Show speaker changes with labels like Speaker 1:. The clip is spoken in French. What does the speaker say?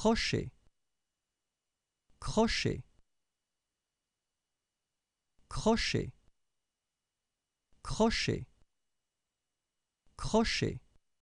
Speaker 1: crochet crochet crochet crochet crochet